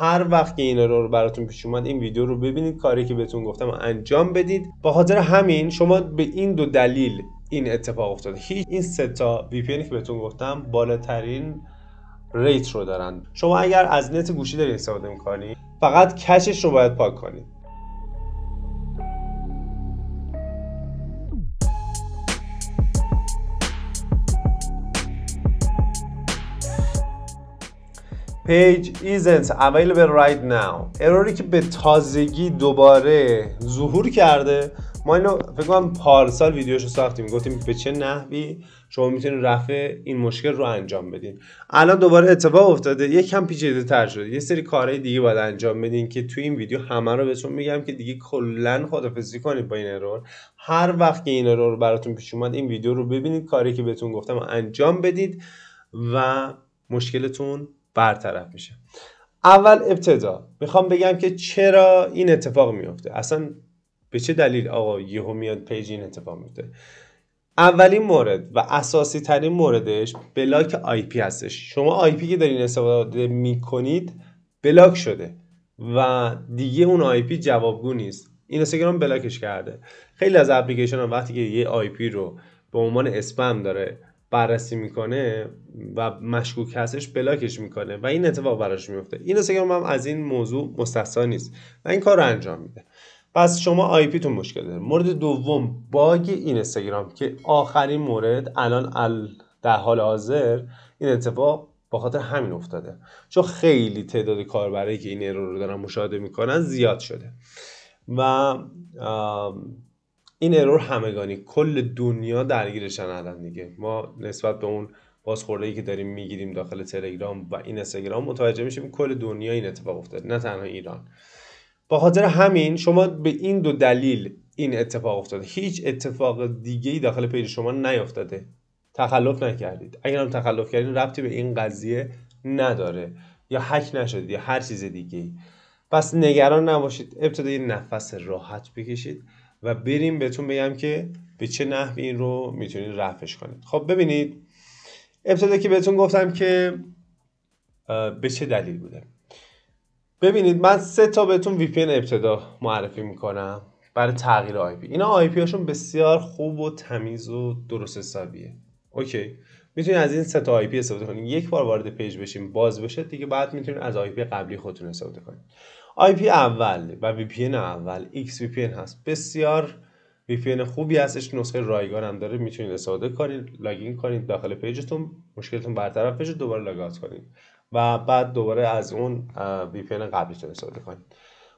هر وقت که این ارور براتون پیش اومد این ویدیو رو ببینید کاری که بهتون گفتم انجام بدید با خاطر همین شما به این دو دلیل این اتفاق افتاده هیچ این سه تا وی که بهتون گفتم بالاترین ریت رو دارن شما اگر از نت گوشی دارید استفاده میکنید فقط کشش رو باید پاک کنید page isn't available right now اروری که به تازگی دوباره ظهور کرده ما اینو فکر کنم پارسال ویدیوشو ساختیم گفتیم به چه نحوی شما میتونید رفع این مشکل رو انجام بدین الان دوباره اتفاق افتاده یک کم پیچیده تر شده یه سری کارهای دیگه باید انجام بدین که توی این ویدیو همه رو بهتون میگم که دیگه کلا خدافزی کنید با این ارور هر وقت که این ارور براتون پیش اومد این ویدیو رو ببینید کاری که بهتون گفتم انجام بدید و مشکلتون برطرف میشه اول ابتدا میخوام بگم که چرا این اتفاق میفته اصلا به چه دلیل آقا یهو میاد پیج این اتفاق میفته اولین مورد و اساسی ترین موردش بلاک آی پی هستش شما آی پی که دارین استفاده میکنید بلاک شده و دیگه اون آی پی جوابگو نیست اینستاگرام بلاکش کرده خیلی از اپلیکیشن ها وقتی که یه آی پی رو به عنوان اسپم داره بررسی میکنه و مشکوک هستش بلاکش میکنه و این اتفاق براش میفته استگرام هم از این موضوع مستثنا نیست و این کار رو انجام میده پس شما آی تون مشکل داره مورد دوم باگ استگرام که آخرین مورد الان در حال حاضر این اتفاق با خاطر همین افتاده چون خیلی تعداد کاربرایی که این ایرور رو دارن مشاهده میکنن زیاد شده و این ارور همگانی کل دنیا درگیرشن الان دیگه ما نسبت به اون بازخورده ای که داریم میگیریم داخل تلگرام و این استگرام متوجه میشیم کل دنیا این اتفاق افتاده نه تنها ایران با خاطر همین شما به این دو دلیل این اتفاق افتاده هیچ اتفاق دیگه ای داخل پیج شما نیافتاده تخلف نکردید اگر هم تخلف کردید ربطی به این قضیه نداره یا حک نشدید یا هر چیز دیگه پس نگران نباشید ابتدای نفس راحت بکشید و بریم بهتون بگم که به چه نحوی این رو میتونید رفش کنید خب ببینید ابتدا که بهتون گفتم که به چه دلیل بوده ببینید من سه تا بهتون وی ابتدا معرفی میکنم برای تغییر آی پی اینا آی پی هاشون بسیار خوب و تمیز و درست حسابیه اوکی میتونید از این سه تا آی پی استفاده کنید یک بار وارد پیج بشیم، باز بشه دیگه بعد میتونید از آی پی قبلی خودتون استفاده کنید آی پی اول و وی پی اول ایکس وی پی هست بسیار وی پی خوبی هستش نسخه رایگان هم داره میتونید استفاده کنید لاگین کنید داخل پیجتون مشکلتون برطرف بشه دوباره لاگ اوت کنید و بعد دوباره از اون وی پی قبلیتون استفاده کنید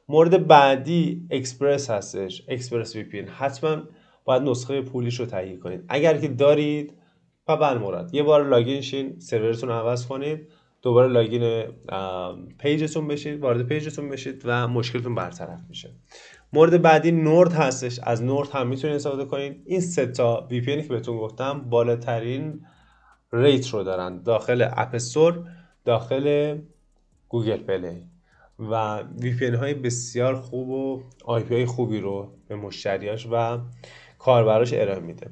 مورد بعدی اکسپرس هستش اکسپرس وی پی حتما باید نسخه پولیش رو تهیه کنید اگر که دارید فبل مراد یه بار لاگین شین سرورتون عوض کنید دوباره لاگین پیجتون بشید وارد پیجتون بشید و مشکلتون برطرف میشه مورد بعدی نورد هستش از نورد هم میتونید استفاده کنید این سه تا وی که بهتون گفتم بالاترین ریت رو دارن داخل اپ استور داخل گوگل پلی و وی های بسیار خوب و آی پی خوبی رو به مشتریاش و کاربراش ارائه میده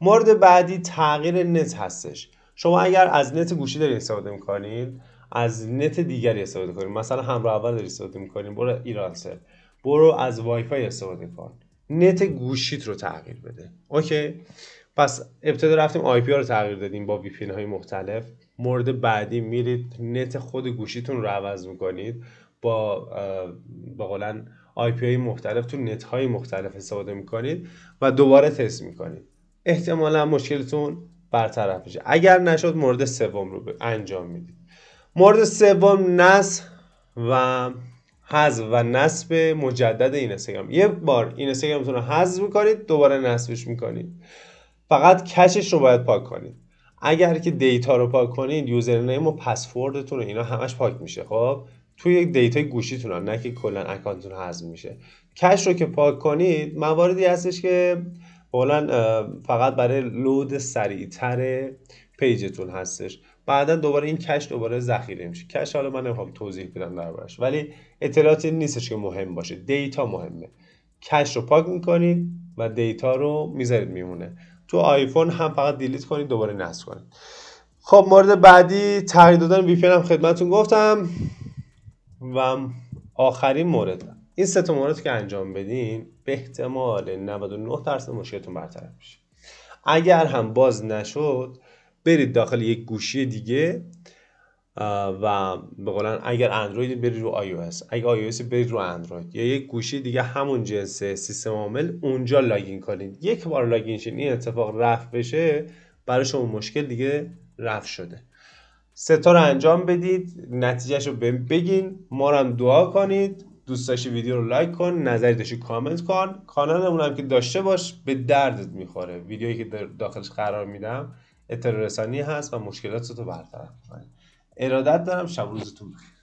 مورد بعدی تغییر نت هستش شما اگر از نت گوشی دارید استفاده میکنید از نت دیگری استفاده کنید مثلا همراه اول داری استفاده میکنین برو ایرانسل برو از وای استفاده کن نت گوشیت رو تغییر بده اوکی پس ابتدا رفتیم آی پی رو تغییر دادیم با وی های مختلف مورد بعدی میرید نت خود گوشیتون رو عوض میکنید با با قولن آی های مختلف تو نت های مختلف استفاده میکنید و دوباره تست میکنید احتمالا مشکلتون برطرف میشه اگر نشد مورد سوم رو انجام میدید مورد سوم نصب و حذف و نصب مجدد استگرام یه بار استگرامتون رو حذف میکنید دوباره نصبش میکنید فقط کشش رو باید پاک کنید اگر که دیتا رو پاک کنید یوزرنیم و پسوردتون رو اینا همش پاک میشه خب توی دیتا گوشیتون نه که کلا اکانتتون حذف میشه کش رو که پاک کنید مواردی هستش که اولا فقط برای لود سریعتر پیجتون هستش بعدا دوباره این کش دوباره ذخیره میشه کش حالا من نمیخوام توضیح بدم دربارش ولی اطلاعاتی نیستش که مهم باشه دیتا مهمه کش رو پاک میکنید و دیتا رو میذارید میمونه تو آیفون هم فقط دیلیت کنید دوباره نصب کنید خب مورد بعدی تغییر دادن وی هم خدمتتون گفتم و آخرین مورد این سه تا مورد که انجام بدین به احتمال 99 درصد مشکلتون برطرف میشه اگر هم باز نشد برید داخل یک گوشی دیگه و به قولن اگر اندروید برید رو آی او اس اگر آی او برید رو اندروید یا یک گوشی دیگه همون جنس سیستم عامل اونجا لاگین کنید یک بار لاگین شین این اتفاق رفع بشه برای شما مشکل دیگه رفع شده ستا رو انجام بدید نتیجهش رو بگین ما هم دعا کنید دوست داشتی ویدیو رو لایک کن نظری داشتی کامنت کن کانالمون هم که داشته باش به دردت میخوره ویدیویی که داخلش قرار میدم اطلاع رسانی هست و مشکلات رو برطرف ارادت دارم شب روزتون بخیر